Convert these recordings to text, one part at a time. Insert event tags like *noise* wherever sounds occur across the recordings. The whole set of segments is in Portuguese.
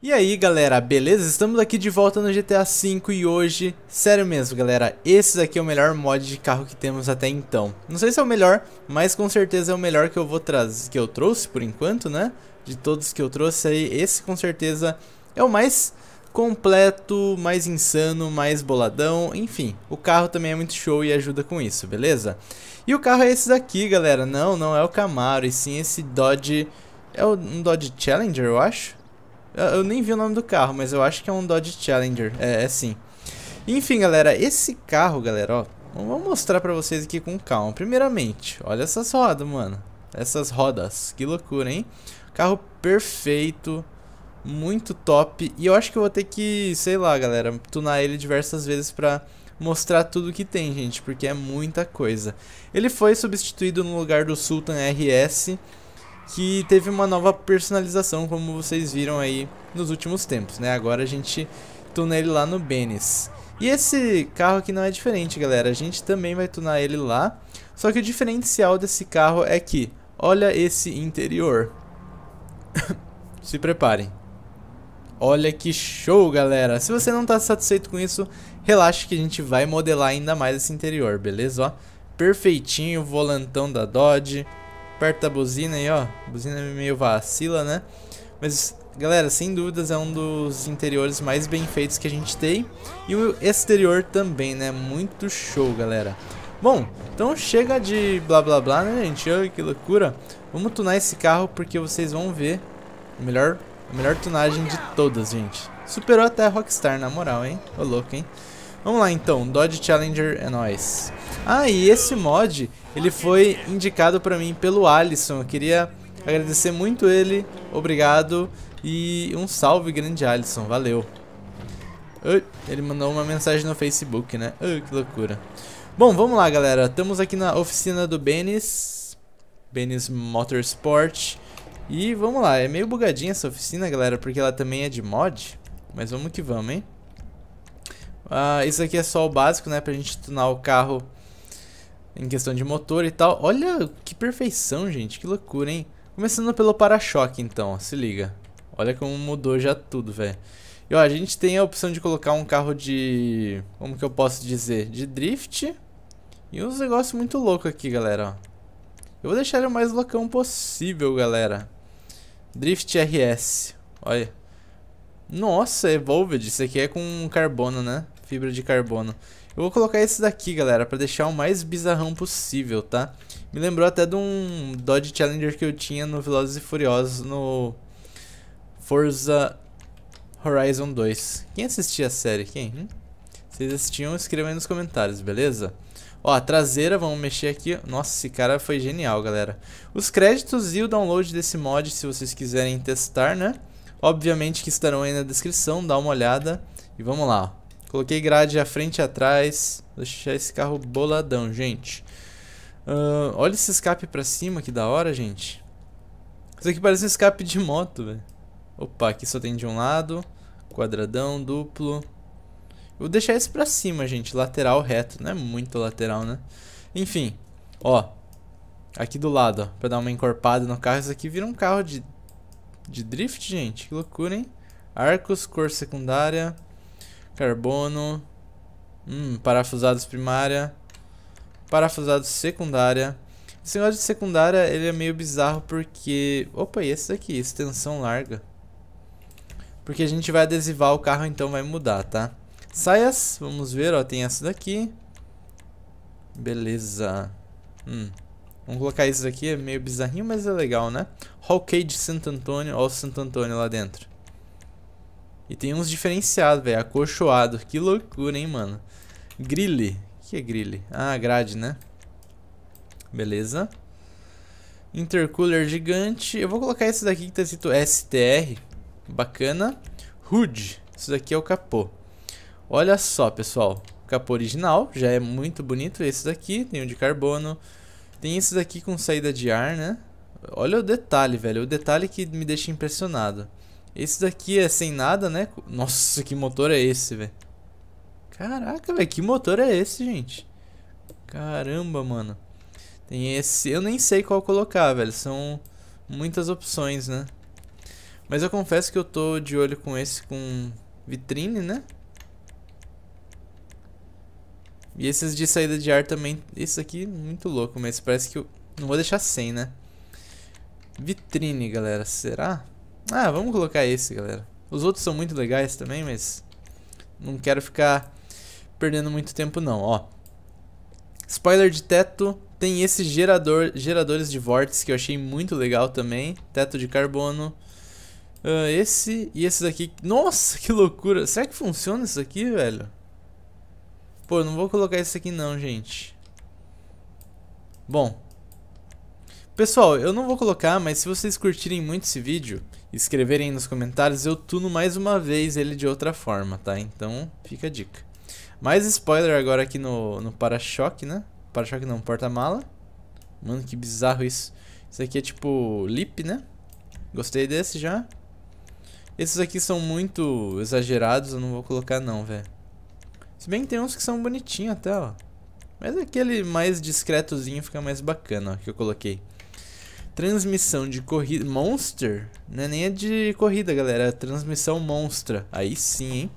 E aí galera, beleza? Estamos aqui de volta no GTA V e hoje, sério mesmo galera, esse daqui é o melhor mod de carro que temos até então. Não sei se é o melhor, mas com certeza é o melhor que eu vou trazer, que eu trouxe por enquanto, né? De todos que eu trouxe aí, esse com certeza é o mais completo, mais insano, mais boladão, enfim. O carro também é muito show e ajuda com isso, beleza? E o carro é esse daqui galera, não, não é o Camaro, e sim esse Dodge... É um Dodge Challenger, eu acho. Eu, eu, nem vi o nome do carro, mas eu acho que é um Dodge Challenger. É, é sim. Enfim, galera, esse carro, galera, ó. Vou mostrar pra vocês aqui com calma. Primeiramente, olha essas rodas, mano. Essas rodas. Que loucura, hein? Carro perfeito. Muito top. E eu acho que eu vou ter que, sei lá, galera, tunar ele diversas vezes pra mostrar tudo que tem, gente, porque é muita coisa. Ele foi substituído no lugar do Sultan RS, que teve uma nova personalização, como vocês viram aí nos últimos tempos, né? Agora a gente tuna ele lá no Benes. E esse carro aqui não é diferente, galera. A gente também vai tunar ele lá. Só que o diferencial desse carro é que, olha esse interior. *coughs* Se preparem. Olha que show, galera. Se você não está satisfeito com isso, relaxe que a gente vai modelar ainda mais esse interior, beleza? Ó, perfeitinho, volantão da Dodge perto da buzina aí, ó. A buzina meio vacila, né? Mas, galera, sem dúvidas é um dos interiores mais bem feitos que a gente tem. E o exterior também, né? Muito show, galera. Bom, então chega de blá blá blá, né, gente? olha que loucura. Vamos tunar esse carro porque vocês vão ver a melhor, a melhor tunagem de todas, gente. Superou até a Rockstar, na moral, hein? Ô louco, hein? Vamos lá então, Dodge Challenger é nóis. Ah, e esse mod, ele foi indicado pra mim pelo Alisson. Eu queria agradecer muito ele, obrigado e um salve grande Alisson, valeu. ele mandou uma mensagem no Facebook, né? que loucura. Bom, vamos lá galera, estamos aqui na oficina do Benis, Benis Motorsport. E vamos lá, é meio bugadinha essa oficina galera, porque ela também é de mod. Mas vamos que vamos, hein? Uh, isso aqui é só o básico, né? Pra gente tunar o carro em questão de motor e tal. Olha que perfeição, gente. Que loucura, hein? Começando pelo para-choque, então. Ó, se liga. Olha como mudou já tudo, velho. E ó, a gente tem a opção de colocar um carro de... Como que eu posso dizer? De drift. E uns negócios muito loucos aqui, galera, ó. Eu vou deixar ele o mais loucão possível, galera. Drift RS. Olha. Nossa, Evolved. Isso aqui é com carbono, né? fibra de carbono. Eu vou colocar esse daqui, galera, pra deixar o mais bizarrão possível, tá? Me lembrou até de um Dodge Challenger que eu tinha no Velozes e Furiosos no Forza Horizon 2. Quem assistia a série? Quem? Hum? Vocês assistiam? Escrevam aí nos comentários, beleza? Ó, a traseira, vamos mexer aqui. Nossa, esse cara foi genial, galera. Os créditos e o download desse mod, se vocês quiserem testar, né? Obviamente que estarão aí na descrição, dá uma olhada. E vamos lá, ó. Coloquei grade à frente e atrás. Vou deixar esse carro boladão, gente. Uh, olha esse escape pra cima, que da hora, gente. Isso aqui parece um escape de moto, velho. Opa, aqui só tem de um lado. Quadradão, duplo. Vou deixar esse pra cima, gente. Lateral reto. Não é muito lateral, né? Enfim. Ó. Aqui do lado, ó. Pra dar uma encorpada no carro. Isso aqui vira um carro de, de drift, gente. Que loucura, hein? Arcos, cor secundária. Carbono. Hum, parafusados primária. Parafusados secundária. Esse negócio de secundária, ele é meio bizarro porque... Opa, e esse daqui? Extensão larga. Porque a gente vai adesivar o carro, então vai mudar, tá? Saias, vamos ver, ó, tem essa daqui. Beleza. Hum. Vamos colocar isso daqui, é meio bizarrinho, mas é legal, né? Hall Cage Santo Antônio, ó o Santo Antônio lá dentro. E tem uns diferenciados, velho. Acolchoado. Que loucura, hein, mano. Grille. O que é grille? Ah, grade, né? Beleza. Intercooler gigante. Eu vou colocar esse daqui que tá escrito STR. Bacana. Hood. Isso daqui é o capô. Olha só, pessoal. Capô original. Já é muito bonito. Esse daqui. Tem o de carbono. Tem esse daqui com saída de ar, né? Olha o detalhe, velho. O detalhe que me deixa impressionado. Esse daqui é sem nada, né? Nossa, que motor é esse, velho? Caraca, velho, que motor é esse, gente? Caramba, mano. Tem esse... Eu nem sei qual colocar, velho. São muitas opções, né? Mas eu confesso que eu tô de olho com esse com vitrine, né? E esses de saída de ar também. Esse aqui, muito louco, mas parece que eu... Não vou deixar sem, né? Vitrine, galera. Será? Será? Ah, vamos colocar esse, galera. Os outros são muito legais também, mas não quero ficar perdendo muito tempo não, ó. Spoiler de teto, tem esses gerador, geradores de vórtices que eu achei muito legal também. Teto de carbono. Uh, esse e esses aqui. Nossa, que loucura. Será que funciona isso aqui, velho? Pô, não vou colocar isso aqui não, gente. Bom. Pessoal, eu não vou colocar, mas se vocês curtirem muito esse vídeo, escreverem nos comentários, eu tuno mais uma vez ele de outra forma, tá? Então fica a dica. Mais spoiler agora aqui no, no para-choque, né? Para-choque não, porta-mala. Mano, que bizarro isso. Isso aqui é tipo lip, né? Gostei desse já. Esses aqui são muito exagerados, eu não vou colocar não, velho. Se bem que tem uns que são bonitinhos até, ó. Mas aquele mais discretozinho fica mais bacana, ó, que eu coloquei transmissão de corrida. Monster? Não é nem a de corrida, galera. É transmissão monstra. Aí sim, hein?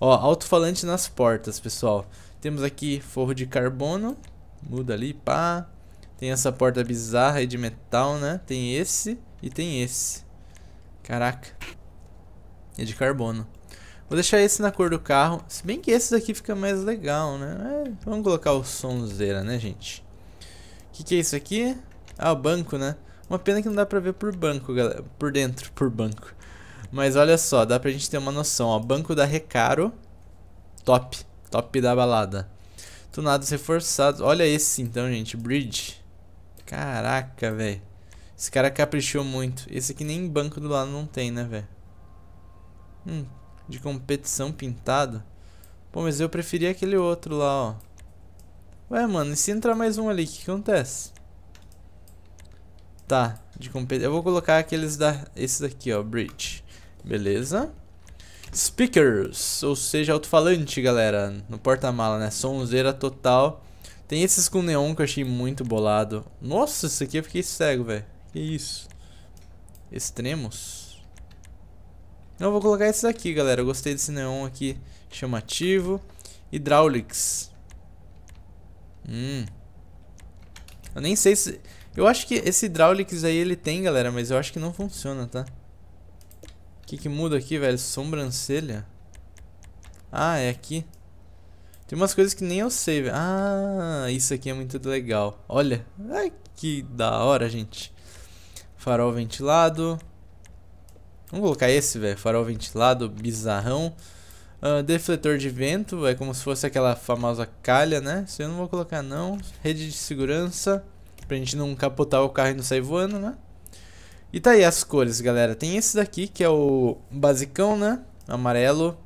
Ó, alto-falante nas portas, pessoal. Temos aqui forro de carbono. Muda ali, pá. Tem essa porta bizarra aí de metal, né? Tem esse e tem esse. Caraca. É de carbono. Vou deixar esse na cor do carro. Se bem que esse daqui fica mais legal, né? É, vamos colocar o sonzeira, né, gente? O que, que é isso aqui? Ah, o banco, né? Uma pena que não dá pra ver por banco, galera. Por dentro, por banco. Mas olha só, dá pra gente ter uma noção, ó. Banco da Recaro. Top. Top da balada. Tunados reforçados. Olha esse então, gente. Bridge. Caraca, velho. Esse cara caprichou muito. Esse aqui nem banco do lado não tem, né, velho? Hum, de competição pintada. Pô, mas eu preferia aquele outro lá, ó. Ué, mano, e se entrar mais um ali, o que acontece? Tá, de competição. Eu vou colocar aqueles da. Esses aqui, ó, bridge. Beleza. Speakers, ou seja, alto-falante, galera. No porta-mala, né? Sonzeira total. Tem esses com neon que eu achei muito bolado. Nossa, esse aqui eu fiquei cego, velho. Que isso? Extremos. Não, vou colocar esses aqui, galera. Eu gostei desse neon aqui chamativo. Hidráulics. Hum. Eu nem sei se... Eu acho que esse Hydraulics aí ele tem, galera, mas eu acho que não funciona, tá? O que que muda aqui, velho? Sobrancelha? Ah, é aqui. Tem umas coisas que nem eu sei, velho. Ah, isso aqui é muito legal. Olha. Ai, que da hora, gente. Farol ventilado. Vamos colocar esse, velho. Farol ventilado, bizarrão. Uh, defletor de vento, é como se fosse aquela famosa calha, né? Isso eu não vou colocar, não. Rede de segurança. Pra gente não capotar o carro e não sair voando, né? E tá aí as cores, galera. Tem esse daqui, que é o basicão, né? Amarelo.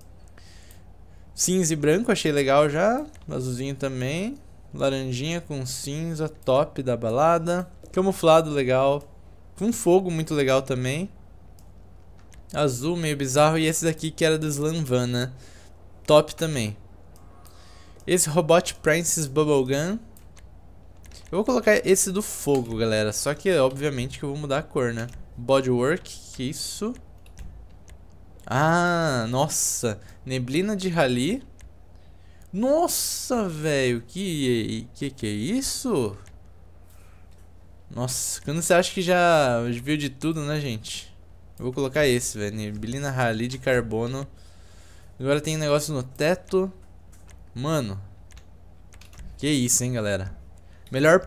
Cinza e branco, achei legal já. Azulzinho também. Laranjinha com cinza, top da balada. Camuflado, legal. Com fogo, muito legal também. Azul, meio bizarro. E esse daqui que era do Slanvan, né? Top também. Esse Robot Princess Bubblegum. Eu vou colocar esse do fogo, galera. Só que, obviamente, que eu vou mudar a cor, né? Bodywork, que isso? Ah, nossa. Neblina de Rally. Nossa, velho. Que, que que é isso? Nossa, quando você acha que já viu de tudo, né, gente? Eu vou colocar esse, velho. Neblina Rally de carbono. Agora tem um negócio no teto. Mano. Que isso, hein, galera. Melhor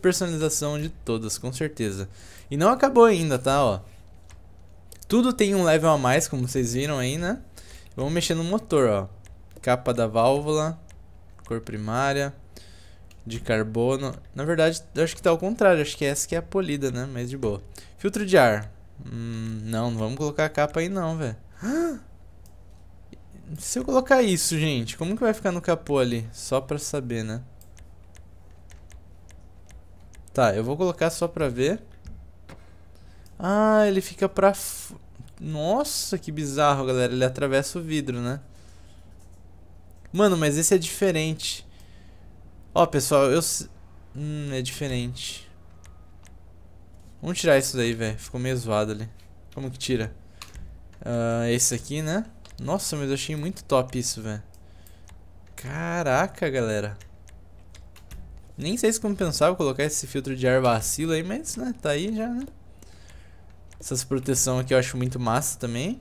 personalização de todas, com certeza. E não acabou ainda, tá? Ó. Tudo tem um level a mais, como vocês viram aí, né? Vamos mexer no motor, ó. Capa da válvula, cor primária, de carbono. Na verdade, acho que tá ao contrário. Acho que essa que é a polida, né? Mas de boa. Filtro de ar. Hum, não, não vamos colocar a capa aí não, velho. *gasps* Se eu colocar isso, gente, como que vai ficar no capô ali? Só pra saber, né? Tá, eu vou colocar só pra ver. Ah, ele fica pra... F... Nossa, que bizarro, galera. Ele atravessa o vidro, né? Mano, mas esse é diferente. Ó, pessoal, eu... Hum, é diferente. Vamos tirar isso daí, velho. Ficou meio zoado ali. Como que tira? Uh, esse aqui, né? Nossa, mas eu achei muito top isso, velho. Caraca, galera. Nem sei se compensava colocar esse filtro de ar vacilo aí, mas, né, tá aí já, né? Essas proteção aqui eu acho muito massa também.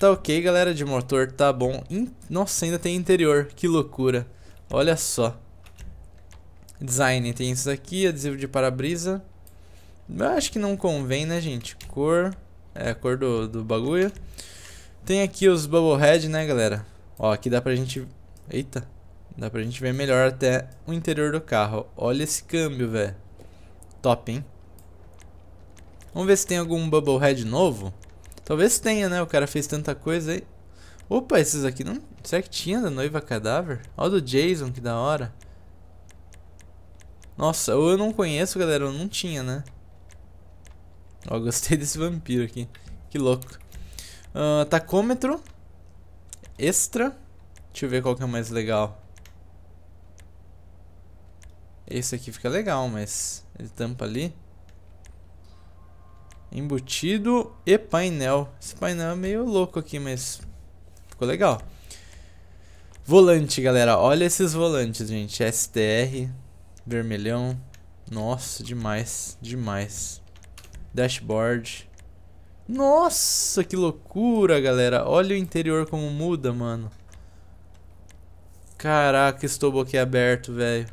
Tá ok, galera, de motor tá bom. In... Nossa, ainda tem interior, que loucura. Olha só. Design, tem isso aqui, adesivo de para-brisa. Eu acho que não convém, né, gente? Cor, é a cor do, do bagulho. Tem aqui os bubble head, né, galera? Ó, aqui dá pra gente... Eita, Dá pra gente ver melhor até o interior do carro. Olha esse câmbio, velho. Top, hein? Vamos ver se tem algum bubble head novo. Talvez tenha, né? O cara fez tanta coisa aí. Opa, esses aqui não... Será que tinha da noiva cadáver? Olha do Jason, que da hora. Nossa, ou eu não conheço, galera, ou não tinha, né? Ó, *laughs* gostei desse vampiro aqui. Que louco. Uh, tacômetro. Extra. Deixa eu ver qual que é o mais legal. Esse aqui fica legal, mas ele tampa ali. Embutido e painel. Esse painel é meio louco aqui, mas ficou legal. Volante, galera. Olha esses volantes, gente. STR, vermelhão. Nossa, demais, demais. Dashboard. Nossa, que loucura, galera. Olha o interior como muda, mano. Caraca, estou aberto velho.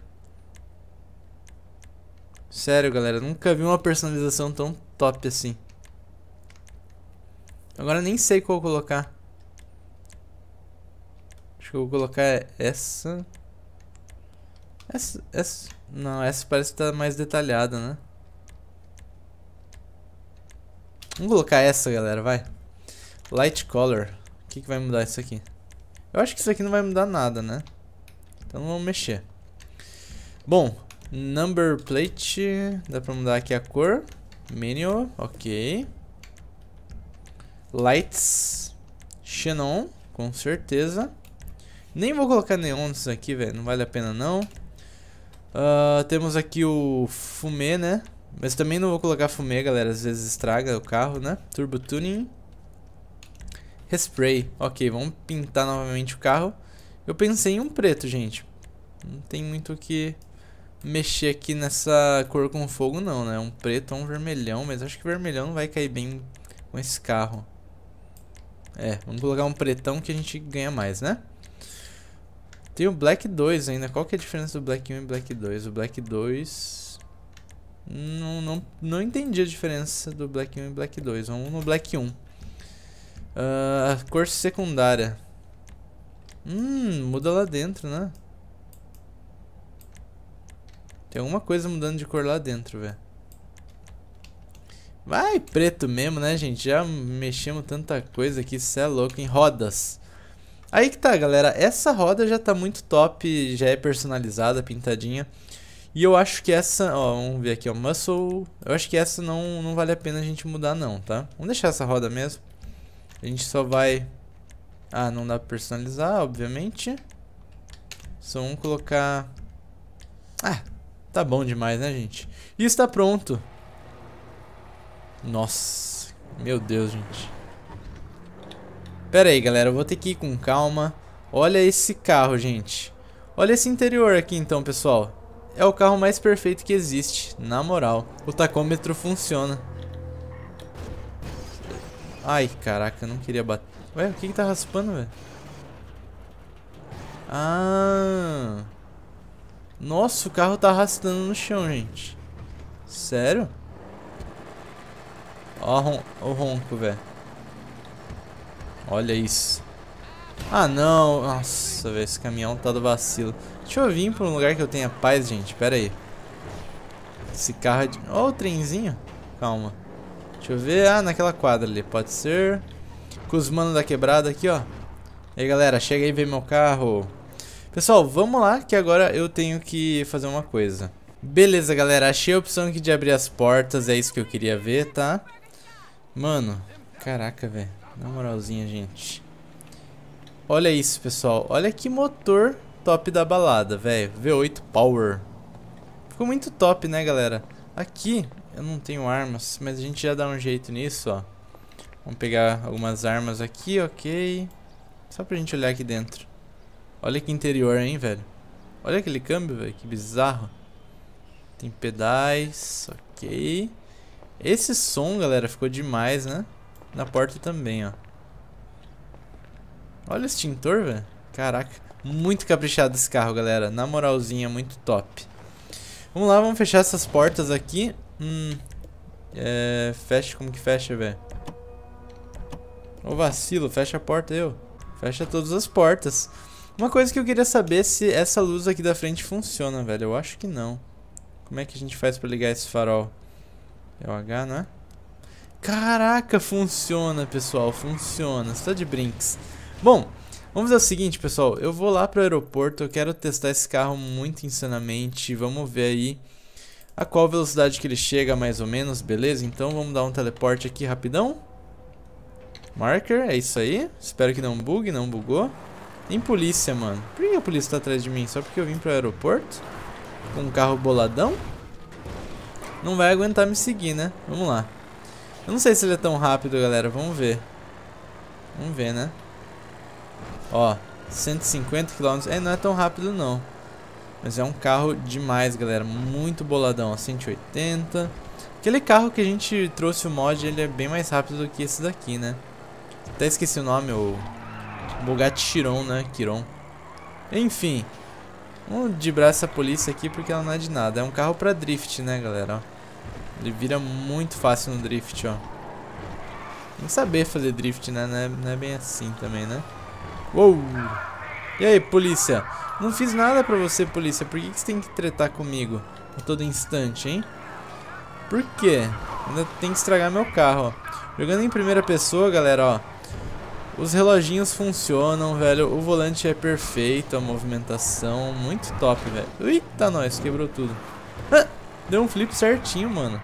Sério, galera, nunca vi uma personalização tão top assim. Agora nem sei qual colocar. Acho que eu vou colocar essa. Essa, essa. Não, essa parece que tá mais detalhada, né? Vamos colocar essa, galera, vai. Light Color. O que, que vai mudar isso aqui? Eu acho que isso aqui não vai mudar nada, né? Então não vamos mexer. Bom, Number plate, dá pra mudar aqui a cor. Menu, ok. Lights, xenon, com certeza. Nem vou colocar neon nisso aqui, velho, não vale a pena não. Uh, temos aqui o fumê, né? Mas também não vou colocar fumê, galera, às vezes estraga o carro, né? Turbo tuning. Respray, ok, vamos pintar novamente o carro. Eu pensei em um preto, gente. Não tem muito o que mexer aqui nessa cor com fogo não, né? Um preto ou um vermelhão, mas acho que vermelhão não vai cair bem com esse carro. É, vamos colocar um pretão que a gente ganha mais, né? Tem o Black 2 ainda. Qual que é a diferença do Black 1 e Black 2? O Black 2... Não, não, não entendi a diferença do Black 1 e Black 2. Vamos no Black 1. Uh, ah, cor secundária. Hum, muda lá dentro, né? Tem alguma coisa mudando de cor lá dentro, velho. Vai, preto mesmo, né, gente? Já mexemos tanta coisa aqui, cê é louco, em rodas. Aí que tá, galera. Essa roda já tá muito top, já é personalizada, pintadinha. E eu acho que essa, ó, vamos ver aqui, ó, Muscle. Eu acho que essa não, não vale a pena a gente mudar não, tá? Vamos deixar essa roda mesmo. A gente só vai... Ah, não dá pra personalizar, obviamente. Só vamos colocar... Ah, Tá bom demais, né, gente? E está pronto. Nossa. Meu Deus, gente. Pera aí, galera. Eu vou ter que ir com calma. Olha esse carro, gente. Olha esse interior aqui, então, pessoal. É o carro mais perfeito que existe, na moral. O tacômetro funciona. Ai, caraca, eu não queria bater. Ué, o que que tá raspando, velho? Ah... Nossa, o carro tá arrastando no chão, gente. Sério? Ó ron o ronco, velho. Olha isso. Ah, não. Nossa, velho, esse caminhão tá do vacilo. Deixa eu vir pra um lugar que eu tenha paz, gente. Pera aí. Esse carro... É de... Ó oh, o trenzinho. Calma. Deixa eu ver. Ah, naquela quadra ali. Pode ser. Com os manos da quebrada aqui, ó. E aí, galera. Chega aí ver meu carro. Pessoal, vamos lá que agora eu tenho que fazer uma coisa. Beleza, galera. Achei a opção aqui de abrir as portas. É isso que eu queria ver, tá? Mano, caraca, velho. Na moralzinha, gente. Olha isso, pessoal. Olha que motor top da balada, velho. V8 Power. Ficou muito top, né, galera? Aqui eu não tenho armas, mas a gente já dá um jeito nisso, ó. Vamos pegar algumas armas aqui, ok. Só pra gente olhar aqui dentro. Olha que interior, hein, velho. Olha aquele câmbio, velho. Que bizarro. Tem pedais. Ok. Esse som, galera, ficou demais, né? Na porta também, ó. Olha o extintor, velho. Caraca. Muito caprichado esse carro, galera. Na moralzinha, muito top. Vamos lá, vamos fechar essas portas aqui. Hum. É, fecha como que fecha, velho? Ô vacilo, fecha a porta eu. Fecha todas as portas. Uma coisa que eu queria saber é se essa luz aqui da frente funciona, velho. Eu acho que não. Como é que a gente faz pra ligar esse farol? É o H, não é? Caraca, funciona, pessoal. Funciona. Você tá de brinks. Bom, vamos fazer o seguinte, pessoal. Eu vou lá pro aeroporto. Eu quero testar esse carro muito insanamente. Vamos ver aí a qual velocidade que ele chega, mais ou menos. Beleza? Então vamos dar um teleporte aqui rapidão. Marker, é isso aí. Espero que não bugue. Não bugou. Tem polícia, mano. Por que a polícia tá atrás de mim? Só porque eu vim pro aeroporto? Com um carro boladão? Não vai aguentar me seguir, né? Vamos lá. Eu não sei se ele é tão rápido, galera. Vamos ver. Vamos ver, né? Ó, 150 km. É, não é tão rápido, não. Mas é um carro demais, galera. Muito boladão. Ó, 180. Aquele carro que a gente trouxe o mod, ele é bem mais rápido do que esse daqui, né? Até esqueci o nome, ou... Eu Bugatti Chiron, né? Chiron. Enfim. Vamos dibrar essa polícia aqui porque ela não é de nada. É um carro pra drift, né, galera? Ó. Ele vira muito fácil no drift, ó. Tem que saber fazer drift, né? Não é, não é bem assim também, né? Uou! E aí, polícia? Não fiz nada pra você, polícia. Por que, que você tem que tretar comigo a todo instante, hein? Por quê? Ainda tem que estragar meu carro, ó. Jogando em primeira pessoa, galera, ó. Os reloginhos funcionam, velho. O volante é perfeito, a movimentação muito top, velho. Eita, nós, quebrou tudo. Ah, deu um flip certinho, mano.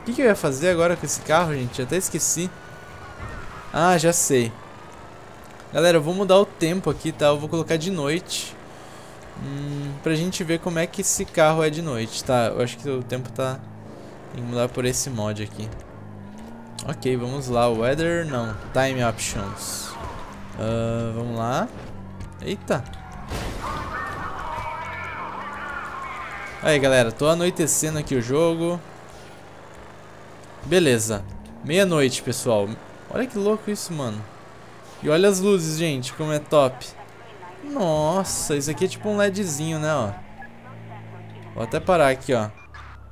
O que, que eu ia fazer agora com esse carro, gente? Até esqueci. Ah, já sei. Galera, eu vou mudar o tempo aqui, tá? Eu vou colocar de noite. Hum, pra gente ver como é que esse carro é de noite, tá? Eu acho que o tempo tá... Tem que mudar por esse mod aqui. Ok, vamos lá. Weather, não. Time options. Uh, vamos lá. Eita. Aí, galera. Tô anoitecendo aqui o jogo. Beleza. Meia-noite, pessoal. Olha que louco isso, mano. E olha as luzes, gente. Como é top. Nossa, isso aqui é tipo um LEDzinho, né, ó. Vou até parar aqui, ó.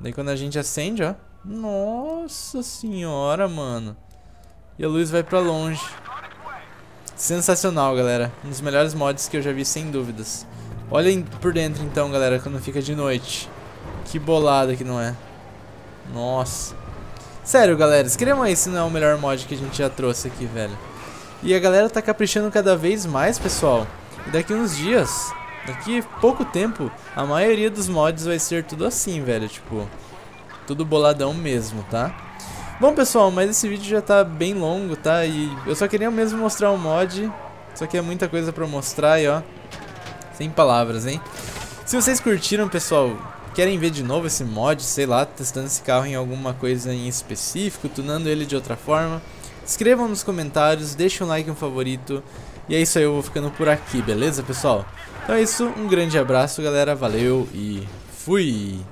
Daí quando a gente acende, ó. Nossa senhora, mano. E a luz vai pra longe. Sensacional, galera. Um dos melhores mods que eu já vi, sem dúvidas. Olhem por dentro, então, galera, quando fica de noite. Que bolada que não é. Nossa. Sério, galera, escrevam aí se não é o melhor mod que a gente já trouxe aqui, velho. E a galera tá caprichando cada vez mais, pessoal. E daqui uns dias, daqui pouco tempo, a maioria dos mods vai ser tudo assim, velho. Tipo, tudo boladão mesmo, tá? Bom, pessoal, mas esse vídeo já tá bem longo, tá? E eu só queria mesmo mostrar o um mod. Só que é muita coisa pra mostrar e, ó... Sem palavras, hein? Se vocês curtiram, pessoal, querem ver de novo esse mod, sei lá, testando esse carro em alguma coisa em específico, tunando ele de outra forma, escrevam nos comentários, deixem um like, um favorito. E é isso aí, eu vou ficando por aqui, beleza, pessoal? Então é isso, um grande abraço, galera, valeu e fui!